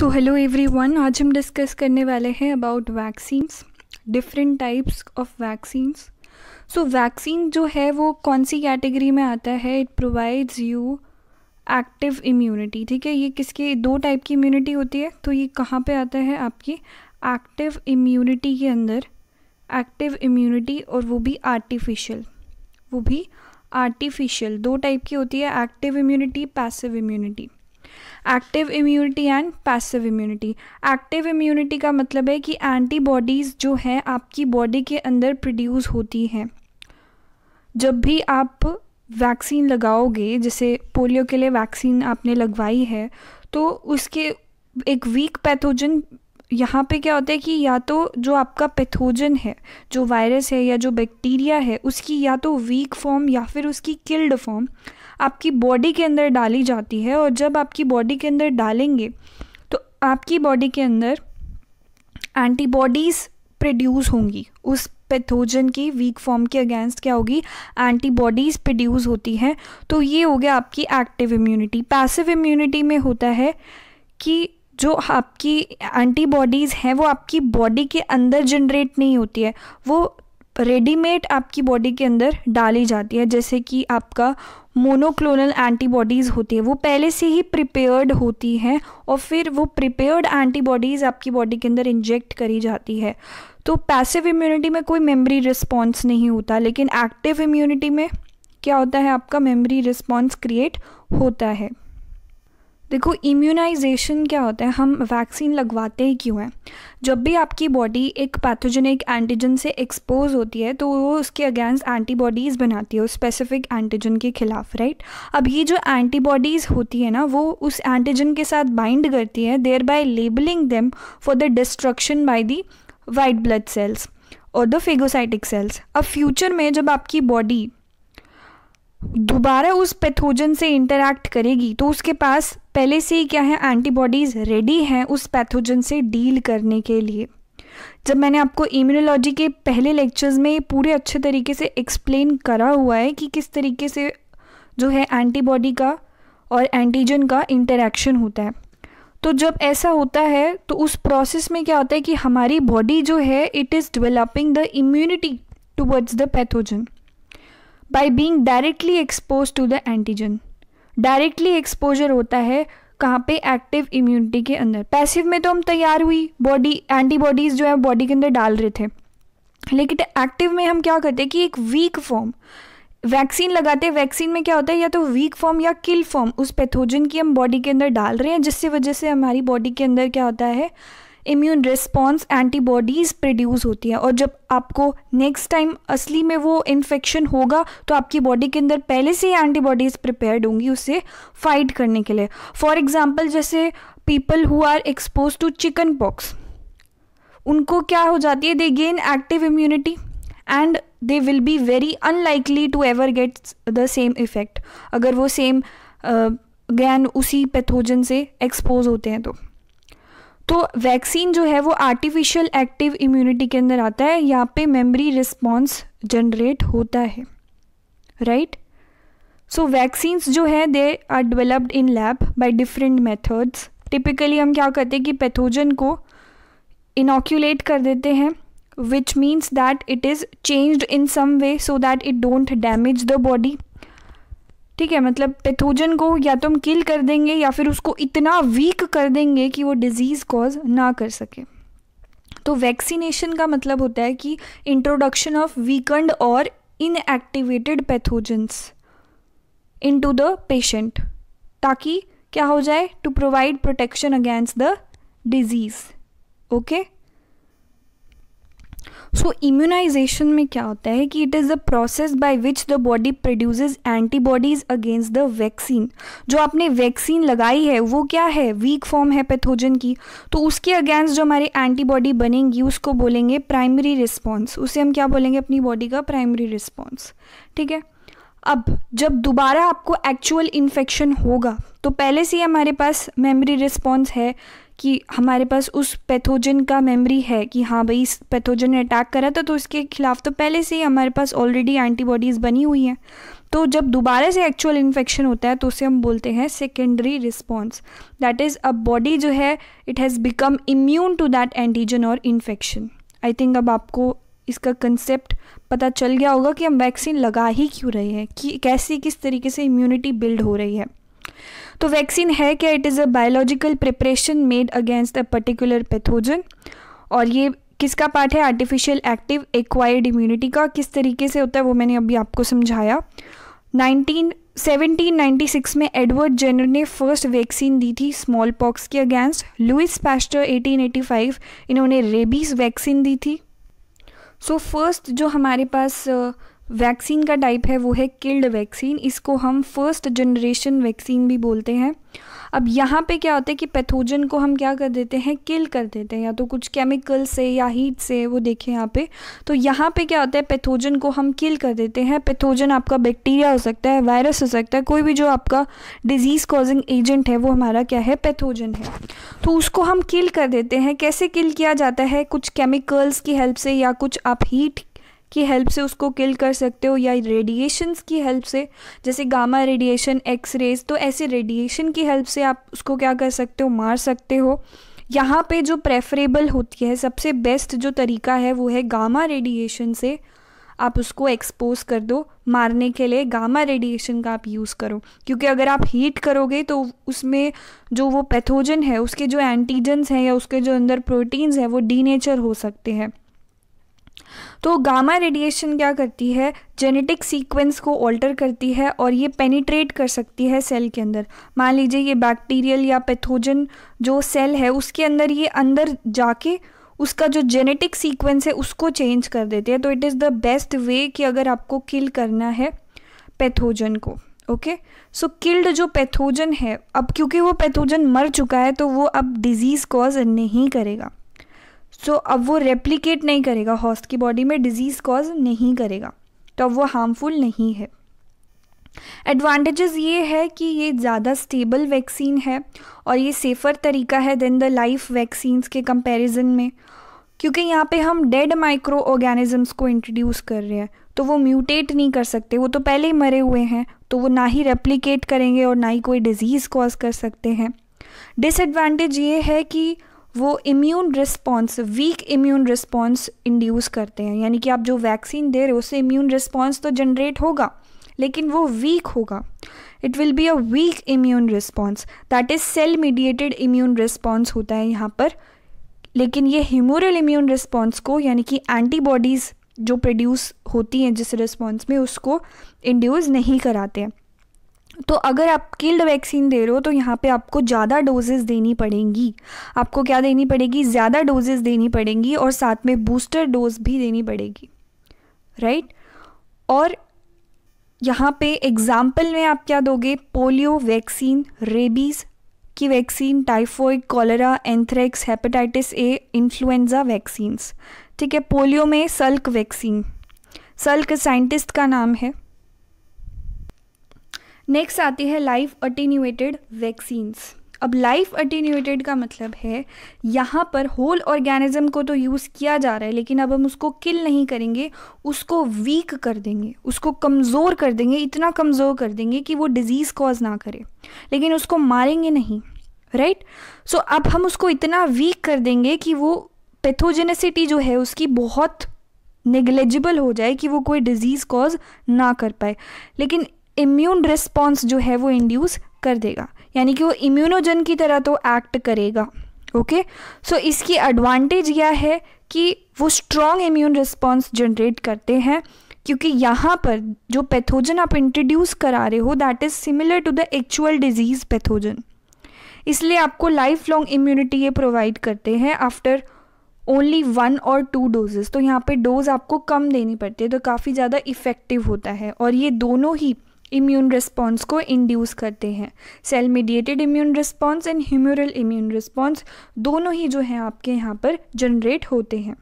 so hello everyone आज हम discuss करने वाले हैं about vaccines different types of vaccines so vaccine जो है वो कौन सी कैटेगरी में आता है it provides you active immunity ठीक है ये किसके दो टाइप की इम्यूनिटी होती है तो ये कहाँ पे आता है आपकी एक्टिव इम्यूनिटी के अंदर एक्टिव इम्यूनिटी और वो भी आर्टिफिशियल वो भी आर्टिफिशियल दो टाइप की होती है active immunity passive immunity active immunity and passive immunity active immunity का मतलब है कि एंटीबॉडीज़ जो हैं आपकी बॉडी के अंदर प्रोड्यूस होती हैं जब भी आप वैक्सीन लगाओगे जैसे पोलियो के लिए वैक्सीन आपने लगवाई है तो उसके एक वीक पैथोजन यहाँ पे क्या होता है कि या तो जो आपका पैथोजन है जो वायरस है या जो बैक्टीरिया है उसकी या तो वीक फॉर्म या फिर उसकी किल्ड फॉर्म आपकी बॉडी के अंदर डाली जाती है और जब आपकी बॉडी के अंदर डालेंगे तो आपकी बॉडी के अंदर एंटीबॉडीज़ प्रोड्यूस होंगी उस पैथोजन की वीक फॉर्म के अगेंस्ट क्या होगी एंटीबॉडीज़ प्रोड्यूस होती हैं तो ये हो गया आपकी एक्टिव इम्यूनिटी पैसिव इम्यूनिटी में होता है कि जो आपकी एंटीबॉडीज़ हैं वो आपकी बॉडी के अंदर जनरेट नहीं होती है वो रेडीमेड आपकी बॉडी के अंदर डाली जाती है जैसे कि आपका मोनोक्लोनल एंटीबॉडीज़ होती है वो पहले से ही प्रिपेयर्ड होती हैं और फिर वो प्रिपेयर्ड एंटीबॉडीज़ आपकी बॉडी के अंदर इंजेक्ट करी जाती है तो पैसिव इम्यूनिटी में कोई मेमोरी रिस्पॉन्स नहीं होता लेकिन एक्टिव इम्यूनिटी में क्या होता है आपका मेमोरी रिस्पॉन्स क्रिएट होता है देखो इम्यूनाइजेशन क्या होता है हम वैक्सीन लगवाते ही क्यों हैं जब भी आपकी बॉडी एक पैथोजेनिक एंटीजन से एक्सपोज होती है तो वो उसके अगेंस्ट एंटीबॉडीज़ बनाती है उस स्पेसिफिक एंटीजन के खिलाफ राइट अब ये जो एंटीबॉडीज़ होती है ना वो उस एंटीजन के साथ बाइंड करती है thereby labelling them for the destruction by the white blood cells और द फेगोसाइटिक सेल्स अब फ्यूचर में जब आपकी बॉडी दोबारा उस पैथोजन से इंटरैक्ट करेगी तो उसके पास पहले से ही क्या है एंटीबॉडीज़ रेडी हैं उस पैथोजन से डील करने के लिए जब मैंने आपको इम्यूनोलॉजी के पहले लेक्चर्स में ये पूरे अच्छे तरीके से एक्सप्लेन करा हुआ है कि किस तरीके से जो है एंटीबॉडी का और एंटीजन का इंटरेक्शन होता है तो जब ऐसा होता है तो उस प्रोसेस में क्या होता है कि हमारी बॉडी जो है it is developing the immunity towards the pathogen by being directly expose to the antigen directly exposure होता है कहाँ पे एक्टिव इम्यूनिटी के अंदर पैसिव में तो हम तैयार हुई बॉडी एंटीबॉडीज़ जो है बॉडी के अंदर डाल रहे थे लेकिन एक्टिव में हम क्या करते हैं कि एक वीक फॉर्म वैक्सीन लगाते हैं वैक्सीन में क्या होता है या तो वीक फॉर्म या किल फॉर्म उस पैथोजन की हम बॉडी के अंदर डाल रहे हैं जिससे वजह से हमारी बॉडी के अंदर क्या होता है इम्यून रिस्पॉन्स एंटीबॉडीज़ प्रोड्यूस होती है और जब आपको नेक्स्ट टाइम असली में वो इन्फेक्शन होगा तो आपकी बॉडी के अंदर पहले से ही एंटीबॉडीज़ प्रिपेयर्ड होंगी उसे फाइट करने के लिए फॉर एग्ज़ाम्पल जैसे people who are expose to chickenpox उनको क्या हो जाती है they gain active immunity and they will be very unlikely to ever get the same effect अगर वो सेम गैन उसी पैथोजन से एक्सपोज होते हैं तो तो वैक्सीन जो है वो आर्टिफिशियल एक्टिव इम्यूनिटी के अंदर आता है यहाँ पे मेमोरी रिस्पॉन्स जनरेट होता है राइट सो वैक्सीन्स जो है they are developed in lab by different methods typically हम क्या करते हैं कि पैथोजन को इनोक्यूलेट कर देते हैं which means that it is changed in some way so that it don't damage the body ठीक है मतलब पैथोजन को या तो हम किल कर देंगे या फिर उसको इतना वीक कर देंगे कि वो डिज़ीज़ कॉज ना कर सके तो वैक्सीनेशन का मतलब होता है कि इंट्रोडक्शन ऑफ वीकंड और inactivated pathogens into the patient ताकि क्या हो जाए to provide protection against the disease okay so immunization में क्या होता है कि it is the process by which the body produces antibodies against the vaccine जो आपने वैक्सीन लगाई है वो क्या है वीक फॉर्म है पैथोजन की तो उसके अगेंस्ट जो हमारी एंटीबॉडी बनेंगी उसको बोलेंगे प्राइमरी रिस्पॉन्स उसे हम क्या बोलेंगे अपनी बॉडी का प्राइमरी रिस्पॉन्स ठीक है अब जब दोबारा आपको एक्चुअल इन्फेक्शन होगा तो पहले से ही हमारे पास मेमोरी रिस्पॉन्स है कि हमारे पास उस पैथोजन का मेमोरी है कि हाँ भाई इस पैथोजन ने अटैक करा था तो इसके खिलाफ तो पहले से ही हमारे पास ऑलरेडी एंटीबॉडीज़ बनी हुई हैं तो जब दोबारा से एक्चुअल इन्फेक्शन होता है तो उसे हम बोलते हैं secondary response that is a body जो है it has become immune to that antigen और इन्फेक्शन आई थिंक अब आपको इसका कंसेप्ट पता चल गया होगा कि हम वैक्सीन लगा ही क्यों रहे हैं कि कैसी किस तरीके से इम्यूनिटी बिल्ड हो रही है तो वैक्सीन है क्या it is a biological preparation made against a particular pathogen और ये किसका पार्ट है आर्टिफिशियल एक्टिव एक्वायर्ड इम्यूनिटी का किस तरीके से होता है वो मैंने अभी आपको समझाया 19 1796 में एडवर्ड जेनर ने फर्स्ट वैक्सीन दी थी स्मॉल पॉक्स के अगेंस्ट लुइस पैस्टर 1885 इन्होंने रेबीज वैक्सीन दी थी सो so, फर्स्ट जो हमारे पास uh, वैक्सीन का टाइप है वो है किल्ड वैक्सीन इसको हम फर्स्ट जनरेशन वैक्सीन भी बोलते हैं अब यहाँ पे क्या होता है कि पैथोजन को हम क्या कर देते हैं किल कर देते हैं या तो कुछ केमिकल से या हीट से वो देखें यहाँ पे तो यहाँ पे क्या होता है पैथोजन को हम किल कर देते हैं पैथोजन आपका बैक्टीरिया हो सकता है वायरस हो सकता है कोई भी जो आपका डिजीज़ कॉजिंग एजेंट है वो हमारा क्या है पैथोजन है तो उसको हम किल कर देते हैं कैसे किल किया जाता है कुछ केमिकल्स की हेल्प से या कुछ आप हीट की हेल्प से उसको किल कर सकते हो या रेडिएशंस की हेल्प से जैसे गामा रेडिएशन एक्स रेज तो ऐसे रेडिएशन की हेल्प से आप उसको क्या कर सकते हो मार सकते हो यहाँ पे जो प्रेफरेबल होती है सबसे बेस्ट जो तरीका है वो है गामा रेडिएशन से आप उसको एक्सपोज कर दो मारने के लिए गामा रेडिएशन का आप यूज़ करो क्योंकि अगर आप हीट करोगे तो उसमें जो वो पैथोजन है उसके जो एंटीजन्स हैं या उसके जो अंदर प्रोटीन्स हैं वो डीनेचर हो सकते हैं तो गामा रेडिएशन क्या करती है जेनेटिक सीक्वेंस को ऑल्टर करती है और ये पेनिट्रेट कर सकती है सेल के अंदर मान लीजिए ये बैक्टीरियल या पैथोजन जो सेल है उसके अंदर ये अंदर जाके उसका जो जेनेटिक सीक्वेंस है उसको चेंज कर देती है तो it is the best way कि अगर आपको किल करना है पैथोजन को ओके सो किल्ड जो पैथोजन है अब क्योंकि वो पैथोजन मर चुका है तो वो अब डिजीज़ कॉज नहीं करेगा सो so, अब वो रेप्लीकेट नहीं करेगा हॉस्ट की बॉडी में डिजीज़ कॉज नहीं करेगा तो अब वो हार्मफुल नहीं है एडवांटेजेस ये है कि ये ज़्यादा स्टेबल वैक्सीन है और ये सेफ़र तरीका है देन द लाइफ वैक्सीन्स के कंपैरिजन में क्योंकि यहाँ पे हम डेड माइक्रो ऑर्गेनिजम्स को इंट्रोड्यूस कर रहे हैं तो वो म्यूटेट नहीं कर सकते वो तो पहले ही मरे हुए हैं तो वो ना ही रेप्लीकेट करेंगे और ना ही कोई डिजीज़ कॉज कर सकते हैं डिसएडवांटेज ये है कि वो immune response weak immune response induce करते हैं यानी कि आप जो वैक्सीन दे रहे हो उससे इम्यून रिस्पॉन्स तो जनरेट होगा लेकिन वो वीक होगा it will be a weak immune response that is cell mediated immune response होता है यहाँ पर लेकिन ये ह्यूमोरल इम्यून रिस्पॉन्स को यानी कि एंटीबॉडीज़ जो प्रोड्यूस होती हैं जिस रिस्पॉन्स में उसको इंड्यूस नहीं कराते हैं तो अगर आप किल्ड वैक्सीन दे रहे हो तो यहाँ पे आपको ज़्यादा डोजेज़ देनी पड़ेंगी आपको क्या देनी पड़ेगी ज़्यादा डोजेज़ देनी पड़ेंगी और साथ में बूस्टर डोज भी देनी पड़ेगी राइट और यहाँ पे एग्ज़ाम्पल में आप क्या दोगे पोलियो वैक्सीन रेबीज़ की vaccine typhoid cholera anthrax hepatitis A influenza vaccines ठीक है पोलियो में सल्क वैक्सीन सल्क साइंटिस्ट का नाम है नेक्स्ट आती है लाइफ अटीन्यूएटेड वैक्सीन्स अब लाइफ अटीन्यूएटेड का मतलब है यहाँ पर होल ऑर्गेनिज्म को तो यूज़ किया जा रहा है लेकिन अब हम उसको किल नहीं करेंगे उसको वीक कर देंगे उसको कमज़ोर कर देंगे इतना कमज़ोर कर देंगे कि वो डिज़ीज़ कॉज ना करे लेकिन उसको मारेंगे नहीं राइट सो so, अब हम उसको इतना वीक कर देंगे कि वो पैथोजेनेसिटी जो है उसकी बहुत निग्लेजिबल हो जाए कि वो कोई डिज़ीज़ कॉज ना कर पाए लेकिन इम्यून रिस्पॉन्स जो है वो इंड्यूस कर देगा यानी कि वो इम्यूनोजन की तरह तो एक्ट करेगा ओके सो so, इसकी एडवांटेज यह है कि वो स्ट्रॉन्ग इम्यून रिस्पॉन्स जनरेट करते हैं क्योंकि यहाँ पर जो पैथोजन आप इंट्रोड्यूस करा रहे हो that is similar to the actual disease pathogen इसलिए आपको लाइफ लॉन्ग इम्यूनिटी ये प्रोवाइड करते हैं आफ्टर ओनली वन और टू डोजेस तो यहाँ पे डोज आपको कम देनी पड़ती है तो काफ़ी ज़्यादा इफ़ेक्टिव होता है और ये दोनों ही इम्यून रिस्पॉन्स को इंड्यूस करते हैं cell mediated immune response and humoral immune response दोनों ही जो है आपके यहाँ पर जनरेट होते हैं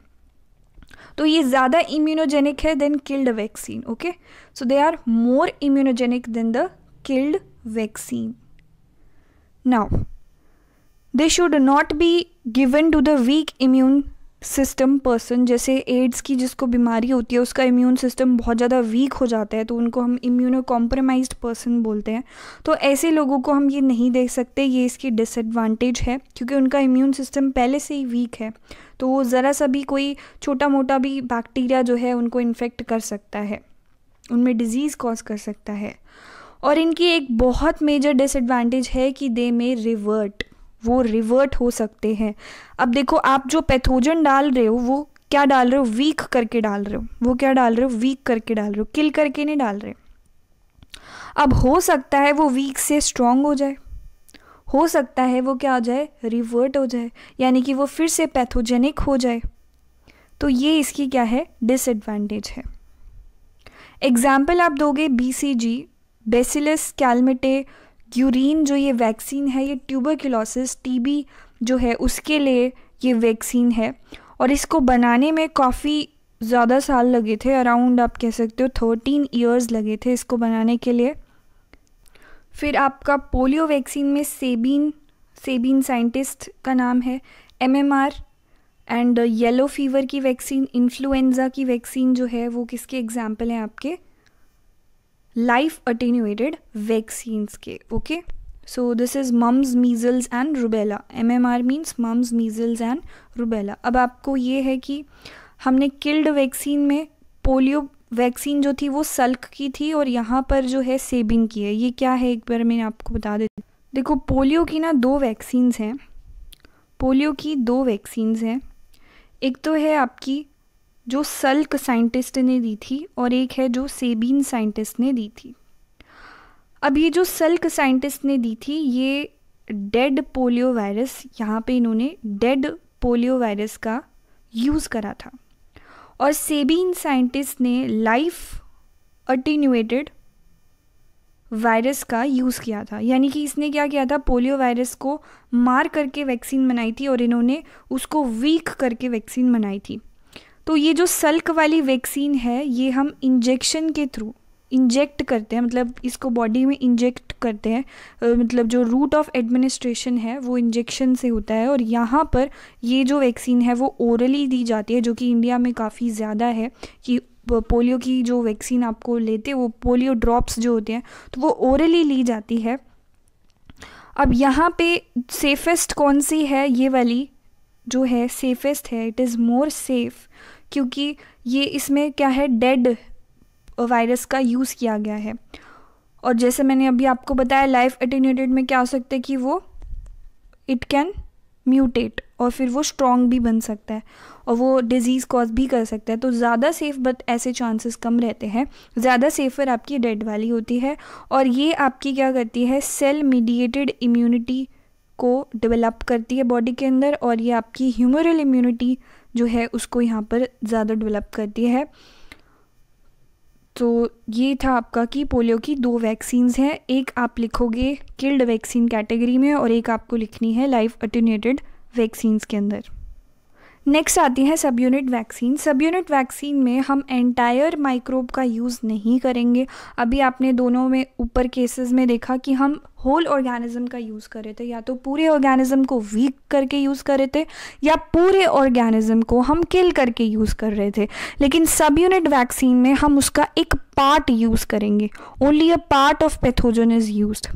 तो ये ज़्यादा इम्यूनोजेनिक है than killed vaccine okay so they are more immunogenic than the killed vaccine now they should not be given to the weak immune system person जैसे एड्स की जिसको बीमारी होती है उसका इम्यून सिस्टम बहुत ज़्यादा वीक हो जाता है तो उनको हम इम्यूनो कॉम्प्रोमाइज पर्सन बोलते हैं तो ऐसे लोगों को हम ये नहीं देख सकते ये इसकी डिसएडवांटेज है क्योंकि उनका इम्यून सिस्टम पहले से ही वीक है तो वो ज़रा सा भी कोई छोटा मोटा भी बैक्टीरिया जो है उनको इन्फेक्ट कर सकता है उनमें डिजीज़ कॉज कर सकता है और इनकी एक बहुत मेजर डिसएडवांटेज है कि दे मे रिवर्ट वो रिवर्ट हो सकते हैं अब देखो आप जो पैथोजन डाल रहे हो वो क्या डाल रहे हो वीक करके डाल रहे हो वो क्या डाल रहे हो वीक करके डाल रहे हो किल करके नहीं डाल रहे अब हो सकता है वो वीक से स्ट्रांग हो जाए हो सकता है वो क्या हो जाए रिवर्ट हो जाए यानी कि वो फिर से पैथोजेनिक हो जाए तो ये इसकी क्या है डिसएडवांटेज है एग्जाम्पल आप दोगे B C G bacillus Calmette Guerin जो ये वैक्सीन है ये ट्यूबरक्लोसिस टीबी जो है उसके लिए ये वैक्सीन है और इसको बनाने में काफ़ी ज़्यादा साल लगे थे अराउंड आप कह सकते हो थर्टीन ईयर्स लगे थे इसको बनाने के लिए फिर आपका पोलियो वैक्सीन में सेबीन सेबीन साइंटिस्ट का नाम है एमएमआर एंड येलो फीवर की वैक्सीन इन्फ्लुएंज़ा की वैक्सीन जो है वो किसके एग्जांपल हैं आपके लाइफ अटेन्यूएटेड वैक्सीन्स के okay so this is mumps measles and rubella M M R means mumps measles and rubella अब आपको ये है कि हमने किल्ड वैक्सीन में पोलियो वैक्सीन जो थी वो सल्क की थी और यहाँ पर जो है सेबिंग की है ये क्या है एक बार मैंने आपको बता देती देखो पोलियो की ना दो वैक्सीन्स हैं पोलियो की दो वैक्सीन्स हैं एक तो है आपकी जो सल्क साइंटिस्ट ने दी थी और एक है जो सेबीन साइंटिस्ट ने दी थी अब ये जो सल्क साइंटिस्ट ने दी थी ये डेड पोलियो वायरस यहाँ पे इन्होंने डेड पोलियो वायरस का यूज़ करा था और सेबीन साइंटिस्ट ने लाइफ अटीन्यूएटेड वायरस का यूज़ किया था यानी कि इसने क्या किया था पोलियो वायरस को मार करके वैक्सीन बनाई थी और इन्होंने उसको वीक करके वैक्सीन बनाई थी तो ये जो सल्क वाली वैक्सीन है ये हम इंजेक्शन के थ्रू इंजेक्ट करते हैं मतलब इसको बॉडी में इंजेक्ट करते हैं मतलब जो रूट ऑफ एडमिनिस्ट्रेशन है वो इंजेक्शन से होता है और यहाँ पर ये जो वैक्सीन है वो ओरली दी जाती है जो कि इंडिया में काफ़ी ज़्यादा है कि पोलियो की जो वैक्सीन आपको लेते वो पोलियो ड्रॉप्स जो होते हैं तो वो ओरली ली जाती है अब यहाँ पे सेफेस्ट कौन सी है ये वाली जो है सेफेस्ट है इट इज़ मोर सेफ़ क्योंकि ये इसमें क्या है डेड वायरस का यूज़ किया गया है और जैसे मैंने अभी आपको बताया लाइफ एटेन्यूटेड में क्या हो सकता है कि वो इट कैन म्यूटेट और फिर वो स्ट्रॉन्ग भी बन सकता है और वो डिज़ीज़ कॉज भी कर सकता है तो ज़्यादा सेफ़ बट ऐसे चांसेस कम रहते हैं ज़्यादा सेफ़र आपकी डेड वाली होती है और ये आपकी क्या करती है सेल मीडिएटेड इम्यूनिटी को डेवलप करती है बॉडी के अंदर और ये आपकी ह्यूमरल इम्यूनिटी जो है उसको यहाँ पर ज़्यादा डेवलप करती है तो ये था आपका कि पोलियो की दो वैक्सीन्स हैं एक आप लिखोगे किल्ड वैक्सीन कैटेगरी में और एक आपको लिखनी है लाइफ अटोनेटेड वैक्सीन्स के अंदर नेक्स्ट आती है subunit vaccine subunit vaccine में हम एंटायर माइक्रोब का यूज़ नहीं करेंगे अभी आपने दोनों में ऊपर केसेस में देखा कि हम होल ऑर्गेनिज्म का यूज़ करे थे या तो पूरे ऑर्गेनिज्म को वीक करके यूज़ कर रहे थे या पूरे ऑर्गेनिज्म को हम किल करके यूज़ कर रहे थे लेकिन सब यूनिट वैक्सीन में हम उसका एक पार्ट यूज़ करेंगे only a part of pathogen is use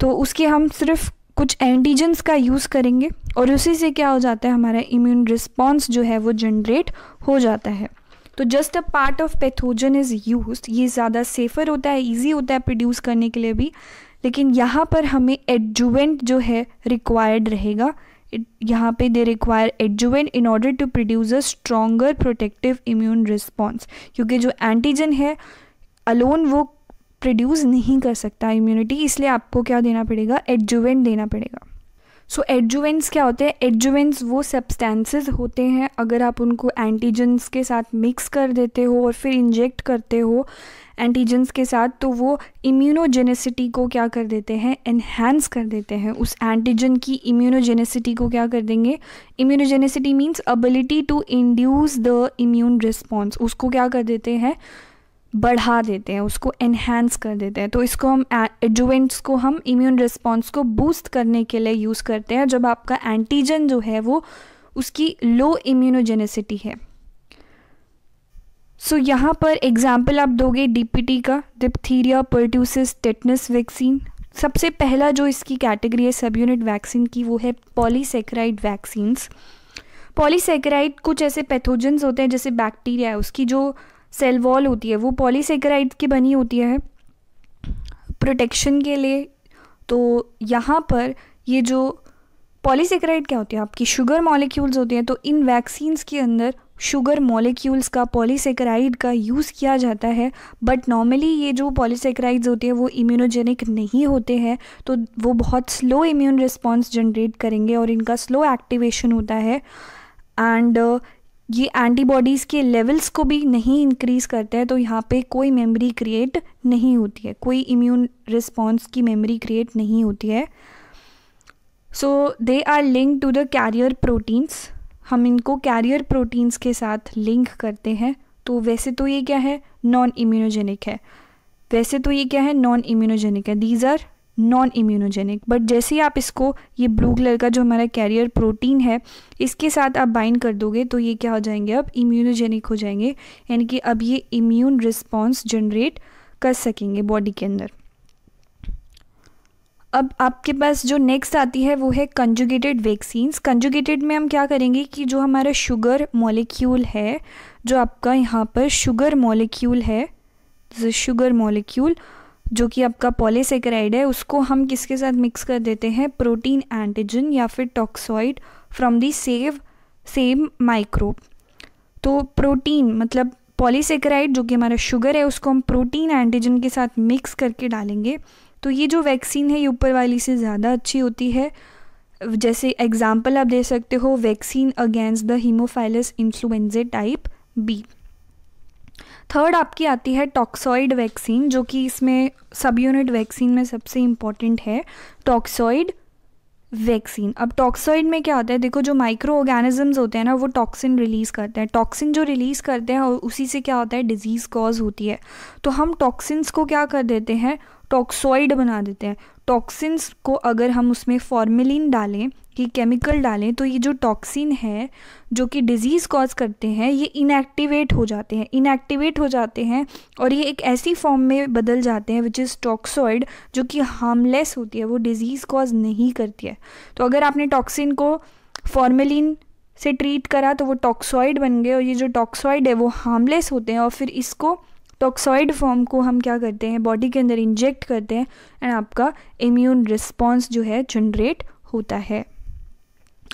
तो उसके हम सिर्फ कुछ एंटीजन्स का यूज़ करेंगे और उसी से क्या हो जाता है हमारा इम्यून रिस्पॉन्स जो है वो जनरेट हो जाता है तो just a part of pathogen is use ये ज़्यादा सेफ़र होता है ईजी होता है प्रोड्यूस करने के लिए भी लेकिन यहाँ पर हमें एडजुवेंट जो है रिक्वायर्ड रहेगा यहाँ पे they require adjuvant in order to produce a stronger protective immune response क्योंकि जो एंटीजन है अलोन वो प्रोड्यूस नहीं कर सकता इम्यूनिटी इसलिए आपको क्या देना पड़ेगा एडजुवेंट देना पड़ेगा सो so, एडजुवेंट्स क्या होते हैं एडजुवेंट्स वो सब्सटेंसेस होते हैं अगर आप उनको एंटीजन्स के साथ मिक्स कर देते हो और फिर इंजेक्ट करते हो एंटीजन्स के साथ तो वो इम्यूनोजेनेसिटी को क्या कर देते हैं इन्हेंस कर देते हैं उस एंटीजन की इम्यूनोजेनेसिटी को क्या कर देंगे immunogenicity means ability to induce the immune response उसको क्या कर देते हैं बढ़ा देते हैं उसको एनहेंस कर देते हैं तो इसको हम एडजुवेंट्स को हम इम्यून रिस्पॉन्स को बूस्ट करने के लिए यूज़ करते हैं जब आपका एंटीजन जो है वो उसकी लो इम्यूनोजेनेसिटी है सो so, यहाँ पर एग्जाम्पल आप दोगे डीपीटी का डिप्थीरिया पर्ट्यूसिस टेटनस वैक्सीन सबसे पहला जो इसकी कैटेगरी है सब यूनिट वैक्सीन की वो है पॉलीसेक्राइड वैक्सीन्स पॉलीसेक्राइड कुछ ऐसे पैथोजन्स होते हैं जैसे बैक्टीरिया है उसकी जो सेल वॉल होती है वो पॉलीसेक्राइड की बनी होती है प्रोटेक्शन के लिए तो यहाँ पर ये जो पॉलीसेक्राइड क्या होती है आपकी शुगर मॉलिक्यूल्स होते हैं तो इन वैक्सीन्स के अंदर शुगर मॉलिक्यूल्स का पॉलीसेक्राइड का यूज़ किया जाता है बट नॉर्मली ये जो पॉलीसेक्राइड्स होते हैं वो इम्यूनोजेनिक नहीं होते हैं तो वो बहुत स्लो इम्यून रिस्पॉन्स जनरेट करेंगे और इनका स्लो एक्टिवेशन होता है एंड ये एंटीबॉडीज़ के लेवल्स को भी नहीं इंक्रीज़ करते हैं तो यहाँ पे कोई मेमोरी क्रिएट नहीं होती है कोई इम्यून रिस्पॉन्स की मेमोरी क्रिएट नहीं होती है so they are link to the carrier proteins हम इनको कैरियर प्रोटीन्स के साथ लिंक करते हैं तो वैसे तो ये क्या है नॉन इम्यूनोजेनिक है वैसे तो ये क्या है नॉन इम्यूनोजेनिक है these are non immunogenic but जैसे ही आप इसको ये ब्लू कलर का जो हमारा कैरियर प्रोटीन है इसके साथ आप बाइंड कर दोगे तो ये क्या हो जाएंगे अब इम्यूनोजेनिक हो जाएंगे यानी कि अब ये इम्यून रिस्पॉन्स जनरेट कर सकेंगे बॉडी के अंदर अब आपके पास जो नेक्स्ट आती है वो है कंजुगेटेड वैक्सीन्स कंजुगेटेड में हम क्या करेंगे कि जो हमारा शुगर मॉलिक्यूल है जो आपका यहाँ पर शुगर मॉलिक्यूल है शुगर मॉलिक्यूल जो कि आपका पॉलीसेक्राइड है उसको हम किसके साथ मिक्स कर देते हैं प्रोटीन एंटीजन या फिर toxoid from the save same microbe तो प्रोटीन मतलब पॉलीसेक्राइड जो कि हमारा शुगर है उसको हम प्रोटीन एंटीजन के साथ मिक्स करके डालेंगे तो ये जो वैक्सीन है ये ऊपर वाली से ज़्यादा अच्छी होती है जैसे एग्जाम्पल आप दे सकते हो vaccine against the haemophilus influenzae type B third आपकी आती है टॉक्सॉइड वैक्सीन जो कि इसमें सब यूनिट वैक्सीन में सबसे इम्पॉर्टेंट है टॉक्सॉइड वैक्सीन अब टॉक्सॉइड में क्या होता है देखो जो माइक्रो ऑर्गेनिजम्स होते हैं ना वो टॉक्सिन रिलीज़ करते हैं टॉक्सिन जो रिलीज़ करते हैं और उसी से क्या होता है डिजीज़ कॉज होती है तो हम टॉक्सिन्स को क्या कर देते हैं टॉक्सॉइड बना देते हैं टॉक्सिन्स को अगर हम उसमें फॉर्मेलिन डालें कि केमिकल डालें तो ये जो टॉक्सिन है जो कि डिज़ीज़ कॉज करते हैं ये इनएक्टिवेट हो जाते हैं इनएक्टिवेट हो जाते हैं और ये एक ऐसी फॉर्म में बदल जाते हैं विच इज़ टॉक्सॉइड जो कि हार्मलेस होती है वो डिज़ीज़ कॉज नहीं करती है तो अगर आपने टॉक्सिन को फॉर्मेलिन से ट्रीट करा तो वो टॉक्सॉइड बन गए और ये जो टॉक्सॉइड है वो हार्मलेस होते हैं और फिर इसको टॉक्सॉइड तो फॉर्म को हम क्या करते हैं बॉडी के अंदर इंजेक्ट करते हैं एंड आपका इम्यून रिस्पॉन्स जो है जनरेट होता है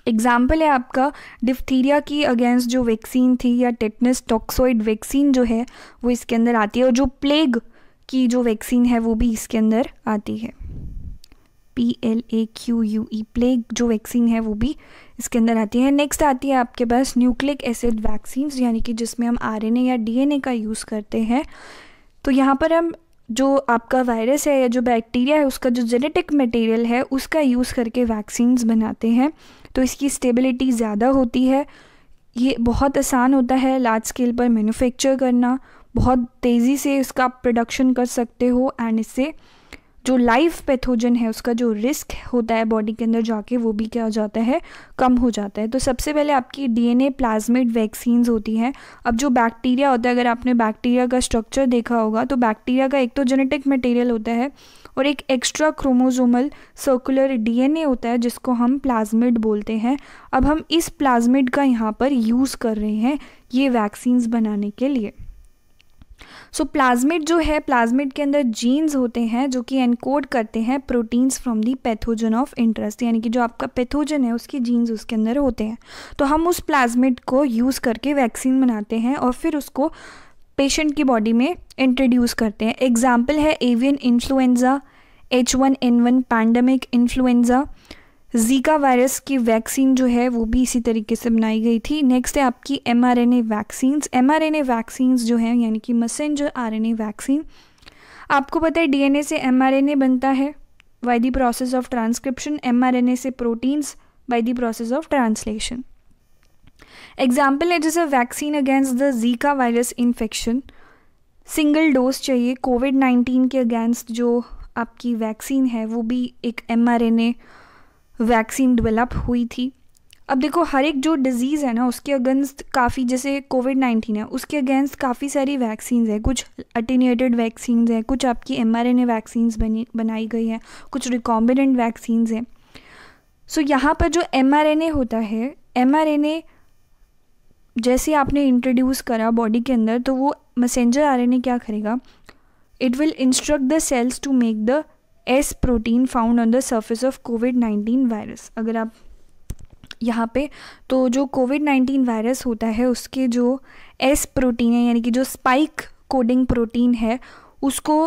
एग्जाम्पल है आपका डिफ्थीरिया की अगेंस्ट जो वैक्सीन थी या टेटनस टॉक्सोइड वैक्सीन जो है वो इसके अंदर आती है और जो प्लेग की जो वैक्सीन है वो भी इसके अंदर आती है P L A Q U E plague जो वैक्सीन है वो भी इसके अंदर आती है नेक्स्ट आती है आपके पास न्यूक्लिक एसिड वैक्सीन्स यानी कि जिसमें हम आर या डी का यूज़ करते हैं तो यहाँ पर हम जो आपका वायरस है या जो बैक्टीरिया है उसका जो जेनेटिक मटेरियल है उसका यूज़ करके वैक्सीन्स बनाते हैं तो इसकी स्टेबिलिटी ज़्यादा होती है ये बहुत आसान होता है लार्ज स्केल पर मैन्युफैक्चर करना बहुत तेज़ी से इसका आप प्रोडक्शन कर सकते हो एंड इससे जो लाइफ पैथोजन है उसका जो रिस्क होता है बॉडी के अंदर जाके वो भी क्या हो जाता है कम हो जाता है तो सबसे पहले आपकी डीएनए प्लाज्मिड वैक्सीन्स होती हैं अब जो बैक्टीरिया होता है अगर आपने बैक्टीरिया का स्ट्रक्चर देखा होगा तो बैक्टीरिया का एक तो जेनेटिक मटेरियल होता है और एक एक्स्ट्रा क्रोमोजोमल सर्कुलर डीएनए होता है जिसको हम प्लाज्मिड बोलते हैं अब हम इस प्लाज्मिड का यहाँ पर यूज़ कर रहे हैं ये वैक्सीन्स बनाने के लिए सो प्लाज्मिड जो है प्लाज्मिड के अंदर जीन्स होते हैं जो कि एनकोड करते हैं proteins from the pathogen of interest यानी कि जो आपका पैथोजन है उसकी जीन्स उसके अंदर होते हैं तो हम उस प्लाज्मिड को यूज़ करके वैक्सीन बनाते हैं और फिर उसको पेशेंट की बॉडी में इंट्रोड्यूस करते हैं एग्जाम्पल है avian influenza H one N one pandemic influenza Zika virus की वैक्सीन जो है वो भी इसी तरीके से बनाई गई थी नेक्स्ट है आपकी M R N A vaccines M R N A vaccines जो हैं यानी कि messenger R N A vaccine आपको पता है डी एन ए से एम आर एन ए बनता है by the process of transcription M R N A से proteins by the process of translation example है जैसे vaccine against the Zika virus infection single dose चाहिए COVID nineteen के against जो आपकी vaccine है वो भी एक M R N A vaccine develop हुई थी अब देखो हर एक जो डिज़ीज़ है ना उसके अगेंस्ट काफ़ी जैसे कोविड नाइन्टीन है उसके अगेंस्ट काफ़ी सारी वैक्सीन्स है कुछ अटेनिएटेड वैक्सीन्स हैं कुछ आपकी M R N A vaccines बनी बनाई गई हैं कुछ रिकॉम्बिनेंट वैक्सीन्स हैं सो यहाँ पर जो एम आर एन ए होता है एम आर एन ए जैसे आपने इंट्रोड्यूस करा बॉडी के अंदर तो वो मैसेंजर आर एन ए क्या करेगा it will instruct the cells to make the S protein found on the surface of COVID nineteen virus अगर आप यहाँ पे तो जो कोविड नाइन्टीन वायरस होता है उसके जो एस प्रोटीन है यानी कि जो स्पाइक कोडिंग प्रोटीन है उसको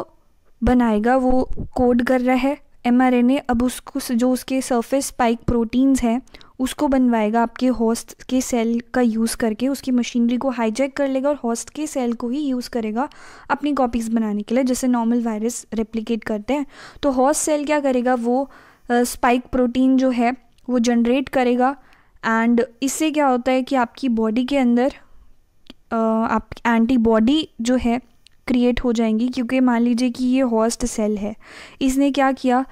बनाएगा वो कोड कर रहा है एम अब उसको जो उसके सरफेस स्पाइक प्रोटीन्स हैं उसको बनवाएगा आपके होस्ट के सेल का यूज़ करके उसकी मशीनरी को हाईजैक कर लेगा और होस्ट के सेल को ही यूज़ करेगा अपनी कॉपीज़ बनाने के लिए जैसे नॉर्मल वायरस रेप्लिकेट करते हैं तो होस्ट सेल क्या करेगा वो स्पाइक uh, प्रोटीन जो है वो जनरेट करेगा एंड इससे क्या होता है कि आपकी बॉडी के अंदर uh, आप एंटीबॉडी जो है क्रिएट हो जाएंगी क्योंकि मान लीजिए कि ये हॉस्ट सेल है इसने क्या किया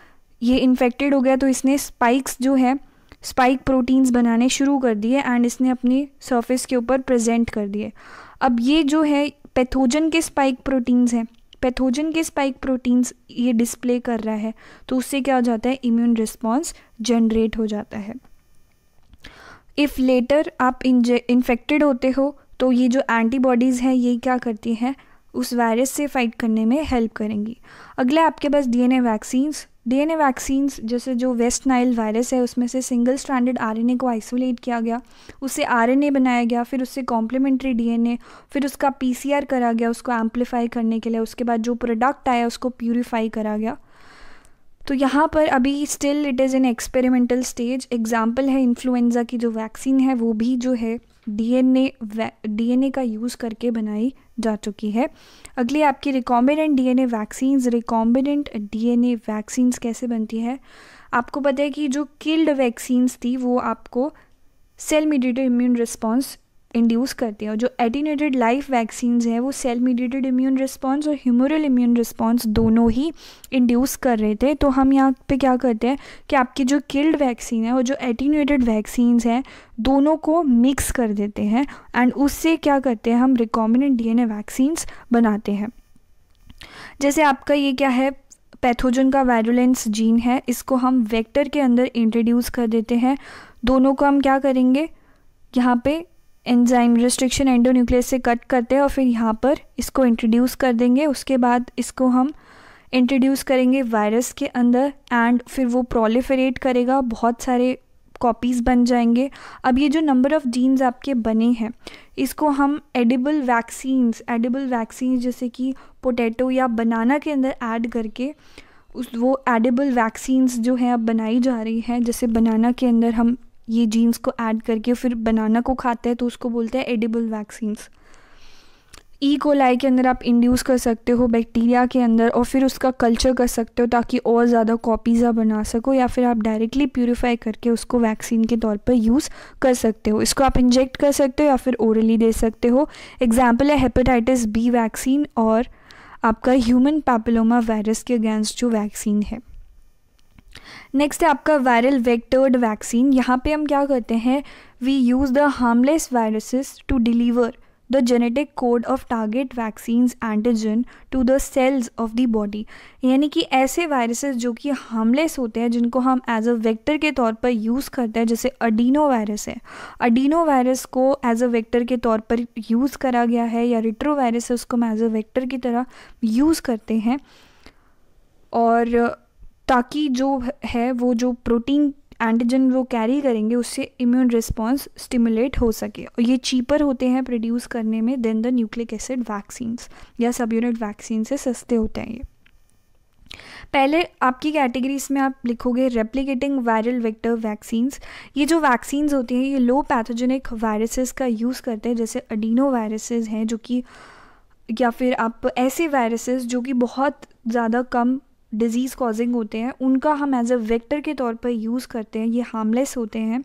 ये इन्फेक्टेड हो गया तो इसने स्पाइक्स जो है स्पाइक प्रोटीन्स बनाने शुरू कर दिए एंड इसने अपनी सरफेस के ऊपर प्रेजेंट कर दिए अब ये जो है पैथोजन के स्पाइक प्रोटीन्स हैं पैथोजन के स्पाइक प्रोटीन्स ये डिस्प्ले कर रहा है तो उससे क्या हो जाता है इम्यून रिस्पॉन्स जनरेट हो जाता है इफ़ लेटर आप इंजे इन्फेक्टेड होते हो तो ये जो एंटीबॉडीज़ हैं ये क्या करती हैं उस वायरस से फाइट करने में हेल्प करेंगी अगला आपके पास डीएनए वैक्सीन्स डीएनए वैक्सीन्स जैसे जो वेस्ट नाइल वायरस है उसमें से सिंगल एन आरएनए को आइसोलेट किया गया उससे आरएनए बनाया गया फिर उससे कॉम्प्लीमेंट्री डीएनए फिर उसका पीसीआर करा गया उसको एम्पलीफाई करने के लिए उसके बाद जो प्रोडक्ट आया उसको प्यूरीफाई करा गया तो यहाँ पर अभी still it is in experimental stage example है इन्फ्लुएंज़ा की जो वैक्सीन है वो भी जो है डीएनए डीएनए का यूज़ करके बनाई जा चुकी है अगली आपकी recombinant DNA vaccines recombinant DNA vaccines कैसे बनती है आपको पता है कि जो किल्ड वैक्सीन्स थी वो आपको cell mediated immune response induce करती है और जो एटीनेटेड लाइफ वैक्सीन्स हैं वो सेल मीडिएटेड इम्यून रिस्पॉन्स और ह्यूमरल इम्यून रिस्पॉन्स दोनों ही इंड्यूस कर रहे थे तो हम यहाँ पे क्या करते हैं कि आपकी जो किल्ड वैक्सीन है और जो एटीनेटेड वैक्सीन्स हैं दोनों को मिक्स कर देते हैं एंड उससे क्या करते हैं हम रिकॉमिनेंट ए वैक्सीन्स बनाते हैं जैसे आपका ये क्या है पैथोजन का वायरुलेंस जीन है इसको हम वेक्टर के अंदर इंट्रोड्यूस कर देते हैं दोनों को हम क्या करेंगे यहाँ पे एंजाइम रिस्ट्रिक्शन एंडोन्यूक्लियस से कट करते हैं और फिर यहाँ पर इसको इंट्रोड्यूस कर देंगे उसके बाद इसको हम इंट्रोड्यूस करेंगे वायरस के अंदर एंड फिर वो प्रोलिफरेट करेगा बहुत सारे कॉपीज़ बन जाएंगे अब ये जो नंबर ऑफ़ जीन्स आपके बने हैं इसको हम एडिबल वैक्सीन्स एडिबल वैक्सीन्स जैसे कि पोटैटो या बनाना के अंदर ऐड करके उस वो एडिबल वैक्सीन्स जो हैं अब बनाई जा रही हैं जैसे बनाना के अंदर हम ये जीन्स को ऐड करके फिर बनाना को खाते हैं तो उसको बोलते हैं एडिबल वैक्सीन्स ई कोलाई के अंदर आप इंड्यूस कर सकते हो बैक्टीरिया के अंदर और फिर उसका कल्चर कर सकते हो ताकि और ज़्यादा कॉपीज़ आप बना सको या फिर आप डायरेक्टली प्योरीफाई करके उसको वैक्सीन के तौर पर यूज़ कर सकते हो इसको आप इंजेक्ट कर सकते हो या फिर ओरली दे सकते हो एग्जाम्पल है हेपेटाइटिस बी वैक्सीन और आपका ह्यूमन पैपलोमा वायरस के अगेंस्ट जो वैक्सीन है नेक्स्ट है आपका वायरल वेक्टर्ड वैक्सीन यहाँ पे हम क्या करते हैं we use the harmless viruses to deliver the genetic code of target vaccine antigen to the cells of the body यानी कि ऐसे वायरसेस जो कि हार्मलेस होते हैं जिनको हम एज अ वेक्टर के तौर पर यूज़ करते हैं जैसे अडीनो वायरस है अडीनो वायरस को एज अ वेक्टर के तौर पर यूज़ करा गया है या रिट्रो वायरस है उसको हम एज अ वेक्टर की तरह यूज़ करते हैं और ताकि जो है वो जो प्रोटीन एंटीजन वो कैरी करेंगे उससे इम्यून रिस्पॉन्स स्टिमुलेट हो सके और ये चीपर होते हैं प्रोड्यूस करने में than the nucleic acid vaccines या सब यूनिट वैक्सीन से सस्ते होते हैं ये पहले आपकी कैटेगरीज में आप लिखोगे रेप्लिकेटिंग वायरल वेक्टर वैक्सीन्स ये जो वैक्सीन्स होती हैं ये लो पैथोजेनिक वायरसेस का यूज़ करते हैं जैसे अडीनो वायरसेस हैं जो कि या फिर आप ऐसे वायरसेस जो कि बहुत ज़्यादा कम डिज़ीज़ कॉजिंग होते हैं उनका हम एज अ वेक्टर के तौर पर यूज़ करते हैं ये हार्मलेस होते हैं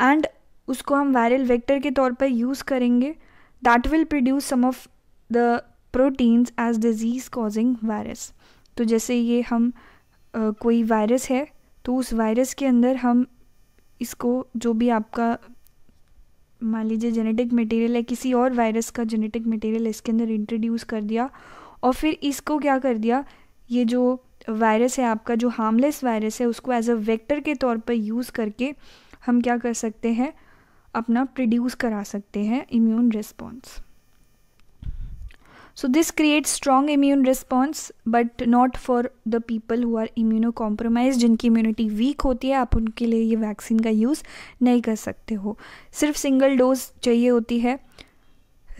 एंड उसको हम वायरल वेक्टर के तौर पर यूज़ करेंगे that will produce some of the proteins as disease causing virus तो जैसे ये हम आ, कोई वायरस है तो उस वायरस के अंदर हम इसको जो भी आपका मान लीजिए जेनेटिक मटेरियल है किसी और वायरस का जेनेटिक मटेरियल इसके अंदर इंट्रोड्यूस कर दिया और फिर इसको क्या कर दिया ये जो वायरस है आपका जो हार्मलेस वायरस है उसको एज अ वेक्टर के तौर पर यूज़ करके हम क्या कर सकते हैं अपना प्रोड्यूस करा सकते हैं immune response so this create strong immune response but not for the people who are immuno compromise जिनकी इम्यूनिटी वीक होती है आप उनके लिए ये वैक्सीन का यूज़ नहीं कर सकते हो सिर्फ सिंगल डोज चाहिए होती है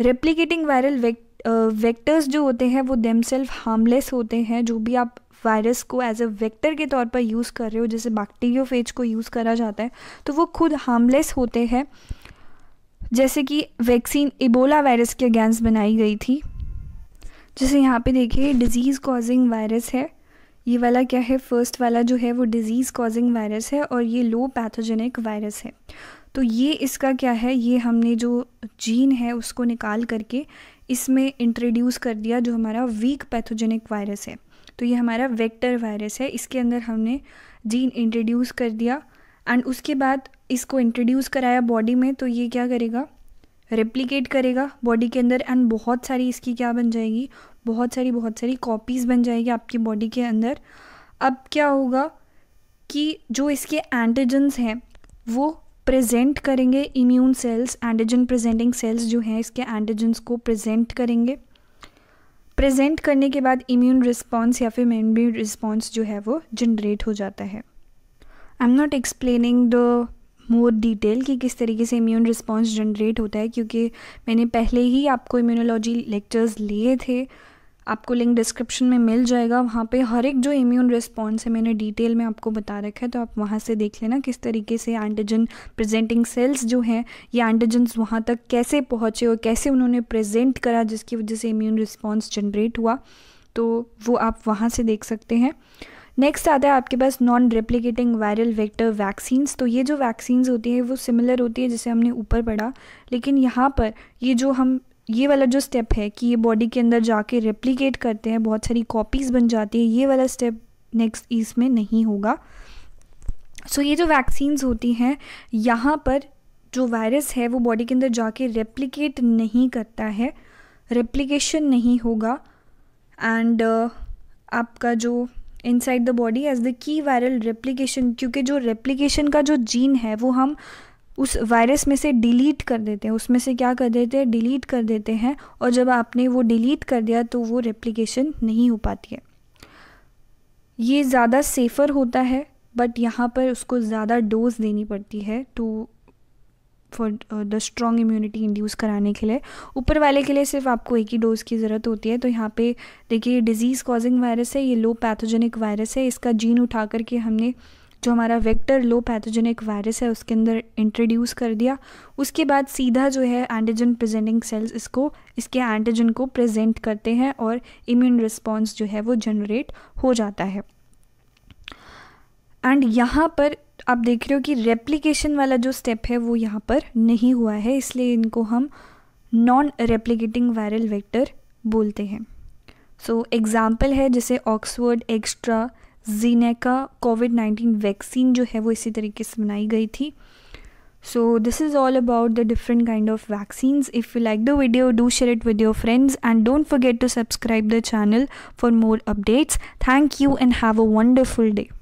रेप्लीकेटिंग वायरल वेक्ट वेक्टर्स जो होते हैं वो देम सेल्फ हार्मलेस होते हैं जो भी आप वायरस को एज अ वेक्टर के तौर पर यूज़ कर रहे हो जैसे बैक्टीरियोफेज को यूज़ करा जाता है तो वो खुद हार्मलेस होते हैं जैसे कि वैक्सीन इबोला वायरस के अगेंस्ट बनाई गई थी जैसे यहाँ पे देखिए डिज़ीज़ कॉजिंग वायरस है ये वाला क्या है फर्स्ट वाला जो है वो डिज़ीज़ कॉजिंग वायरस है और ये लो पैथोजेनिक वायरस है तो ये इसका क्या है ये हमने जो जीन है उसको निकाल करके इसमें इंट्रोड्यूस कर दिया जो हमारा वीक पैथोजेनिक वायरस है तो ये हमारा वेक्टर वायरस है इसके अंदर हमने जीन इंट्रोड्यूस कर दिया एंड उसके बाद इसको इंट्रोड्यूस कराया बॉडी में तो ये क्या करेगा रेप्लीकेट करेगा बॉडी के अंदर एंड बहुत सारी इसकी क्या बन जाएगी बहुत सारी बहुत सारी कॉपीज़ बन जाएगी आपकी बॉडी के अंदर अब क्या होगा कि जो इसके एंटीजन्स हैं वो प्रेजेंट करेंगे immune cells antigen presenting cells जो हैं इसके एंटीजन्स को प्रेजेंट करेंगे प्रेजेंट करने के बाद इम्यून रिस्पॉन्स या फिर मेमरी रिस्पॉन्स जो है वो जनरेट हो जाता है I am not explaining the more detail कि किस तरीके से इम्यून रिस्पॉन्स जनरेट होता है क्योंकि मैंने पहले ही आपको इम्यूनोलॉजी लेक्चर्स लिए थे आपको लिंक डिस्क्रिप्शन में मिल जाएगा वहाँ पे हर एक जो इम्यून रिस्पॉन्स है मैंने डिटेल में आपको बता रखा है तो आप वहाँ से देख लेना किस तरीके से एंटीजन प्रेजेंटिंग सेल्स जो हैं ये एंटीजन्स वहाँ तक कैसे पहुँचे और कैसे उन्होंने प्रेजेंट करा जिसकी वजह से इम्यून रिस्पॉन्स जनरेट हुआ तो वो आप वहाँ से देख सकते हैं नेक्स्ट आता है आपके पास non replicating viral vector vaccines तो ये जो वैक्सीन्स होती है वो सिमिलर होती है जिसे हमने ऊपर पढ़ा लेकिन यहाँ पर ये जो हम ये वाला जो स्टेप है कि ये बॉडी के अंदर जाके रेप्लीकेट करते हैं बहुत सारी कॉपीज़ बन जाती है ये वाला स्टेप नेक्स्ट इसमें नहीं होगा सो so, ये जो वैक्सीन्स होती हैं यहाँ पर जो वायरस है वो बॉडी के अंदर जाके रेप्लीकेट नहीं करता है रेप्लीकेशन नहीं होगा एंड uh, आपका जो inside the body as the की वायरल रेप्लीकेशन क्योंकि जो रेप्लीकेशन का जो जीन है वो हम उस वायरस में से डिलीट कर देते हैं उसमें से क्या कर देते हैं डिलीट कर देते हैं और जब आपने वो डिलीट कर दिया तो वो रेप्लिकेशन नहीं हो पाती है ये ज़्यादा सेफ़र होता है बट यहाँ पर उसको ज़्यादा डोज देनी पड़ती है to for the strong immunity induce कराने के लिए ऊपर वाले के लिए सिर्फ आपको एक ही डोज़ की ज़रूरत होती है तो यहाँ पे देखिए ये डिज़ीज़ कॉजिंग वायरस है ये लो पैथोजेनिक वायरस है इसका जीन उठा करके हमने जो हमारा वेक्टर लो पैथोजेनिक वायरस है उसके अंदर इंट्रोड्यूस कर दिया उसके बाद सीधा जो है एंटीजन प्रेजेंटिंग सेल्स इसको इसके एंटीजन को प्रेजेंट करते हैं और इम्यून रिस्पॉन्स जो है वो जनरेट हो जाता है एंड यहाँ पर आप देख रहे हो कि रेप्लीकेशन वाला जो स्टेप है वो यहाँ पर नहीं हुआ है इसलिए इनको हम नॉन रेप्लीकेटिंग वायरल वेक्टर बोलते हैं सो so, एग्ज़ाम्पल है जैसे Oxford AstraZeneca COVID nineteen vaccine जो है वो इसी तरीके से बनाई गई थी so this is all about the different kind of vaccine if you like the video do share it with your friends and don't forget to subscribe the channel for more updates thank you and have a wonderful day